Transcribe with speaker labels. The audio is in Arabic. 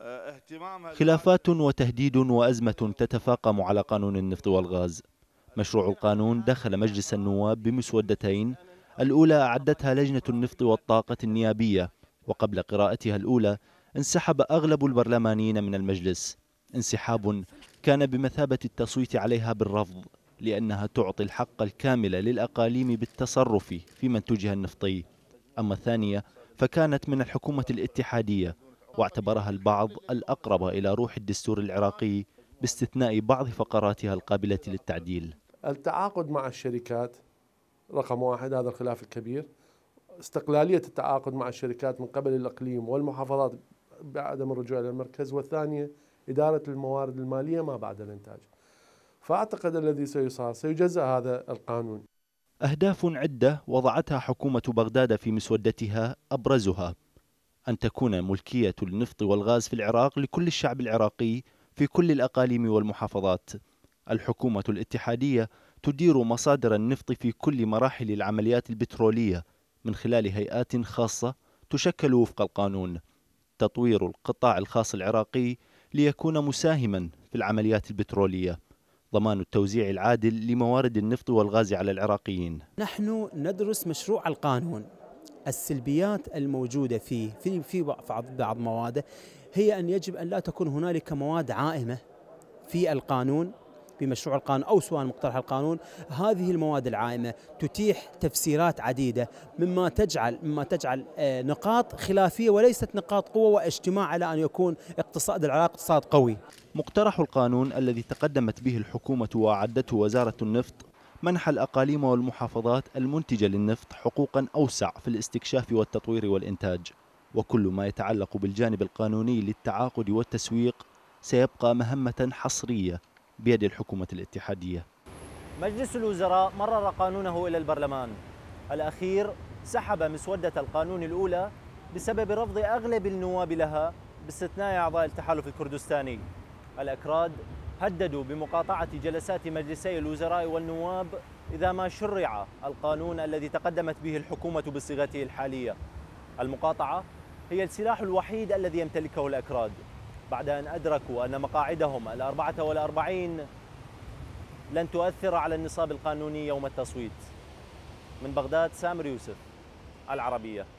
Speaker 1: آه، خلافات وتهديد وأزمة تتفاقم على قانون النفط والغاز مشروع القانون دخل مجلس النواب بمسودتين الأولى أعدتها لجنة النفط والطاقة النيابية وقبل قراءتها الأولى انسحب أغلب البرلمانيين من المجلس انسحاب كان بمثابة التصويت عليها بالرفض لأنها تعطي الحق الكامل للأقاليم بالتصرف في منتجها النفطي أما الثانية فكانت من الحكومة الاتحادية واعتبرها البعض الأقرب إلى روح الدستور العراقي باستثناء بعض فقراتها القابلة للتعديل
Speaker 2: التعاقد مع الشركات رقم واحد هذا الخلاف الكبير استقلالية التعاقد مع الشركات من قبل الإقليم والمحافظات بعدم الرجوع إلى المركز والثانية إدارة الموارد المالية ما بعد الإنتاج فأعتقد الذي سيصار سيجزأ هذا القانون أهداف عدة
Speaker 1: وضعتها حكومة بغداد في مسودتها أبرزها أن تكون ملكية النفط والغاز في العراق لكل الشعب العراقي في كل الأقاليم والمحافظات. الحكومة الاتحادية تدير مصادر النفط في كل مراحل العمليات البترولية من خلال هيئات خاصة تشكل وفق القانون. تطوير القطاع الخاص العراقي ليكون مساهما في العمليات البتروليه ضمان التوزيع العادل لموارد النفط والغاز على العراقيين.
Speaker 3: نحن ندرس مشروع القانون السلبيات الموجودة فيه في في بعض مواده هي أن يجب أن لا تكون هنالك مواد عائمة في القانون في مشروع القانون او سواء مقترح القانون هذه المواد العائمه تتيح تفسيرات عديده مما تجعل مما تجعل آه، نقاط خلافيه وليست نقاط قوه
Speaker 1: واجتماع على ان يكون اقتصاد العراق اقتصاد قوي. مقترح القانون الذي تقدمت به الحكومه واعدته وزاره النفط منح الأقاليم والمحافظات المنتجة للنفط حقوقا أوسع في الاستكشاف والتطوير والإنتاج وكل ما يتعلق بالجانب القانوني للتعاقد والتسويق سيبقى مهمة حصرية بيد الحكومة الاتحادية مجلس الوزراء مرر قانونه إلى البرلمان الأخير سحب مسودة القانون الأولى بسبب رفض أغلب النواب لها باستثناء أعضاء التحالف الكردستاني الأكراد هددوا بمقاطعة جلسات مجلسي الوزراء والنواب إذا ما شرع القانون الذي تقدمت به الحكومة بصيغته الحالية المقاطعة هي السلاح الوحيد الذي يمتلكه الأكراد بعد أن أدركوا أن مقاعدهم الأربعة والأربعين لن تؤثر على النصاب القانوني يوم التصويت من بغداد سامر يوسف العربيه